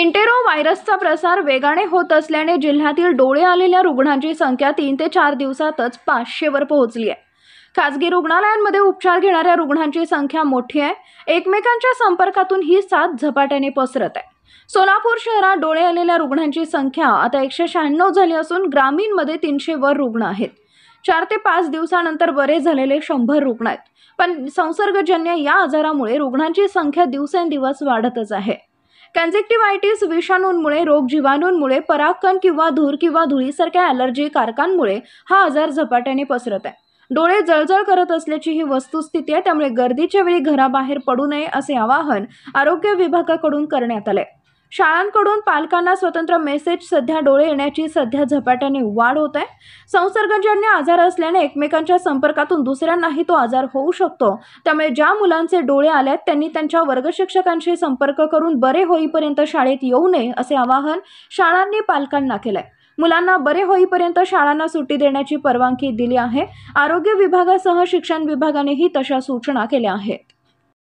intero व्हायरसचा प्रसार वेगाने होत असल्याने जिल्ह्यातील डोळे आलेल्या रुग्णांची संख्या तीन ते चार दिवसातच पाचशेवर पोहोचली आहे खासगी रुग्णालयांमध्ये उपचार घेणाऱ्या रुग्णांची संख्या मोठी आहे एकमेकांच्या संपर्कातून ही साथ झपाट्याने पसरत आहे सोलापूर शहरात डोळे आलेल्या रुग्णांची संख्या आता एकशे शहाण्णव झाली असून ग्रामीणमध्ये तीनशे वर रुग्ण आहेत चार ते पाच दिवसानंतर बरे झालेले शंभर रुग्ण आहेत पण संसर्गजन्य या आजारामुळे रुग्णांची संख्या दिवसेंदिवस वाढतच आहे कन्झेक्टिव्हायटीस विषाणूंमुळे रोग जीवाणूंमुळे पराकण किंवा धूर किंवा धुळीसारख्या ॲलर्जी कारकांमुळे हा आजार झपाट्याने पसरत आहे डोळे जळजळ करत असल्याची ही वस्तुस्थिती आहे त्यामुळे गर्दीच्या वेळी घराबाहेर पडू नये असे आवाहन आरोग्य विभागाकडून करण्यात आले शाळांकडून पालकांना स्वतंत्र मेसेज सध्या डोळे येण्याची सध्या झपाट्याने वाढ होत आहे संसर्गजन्य आजार असल्याने एकमेकांच्या संपर्कातून दुसऱ्यांनाही तो आजार होऊ शकतो त्यामुळे ज्या मुलांचे डोळे आल्यात त्यांनी त्यांच्या वर्गशिक्षकांशी संपर्क करून बरे होईपर्यंत शाळेत येऊ नये असे आवाहन शाळांनी पालकांना केलंय आहे मुलांना बरे होईपर्यंत शाळांना सुट्टी देण्याची परवानगी दिली आहे आरोग्य विभागासह शिक्षण विभागानेही तशा सूचना केल्या आहेत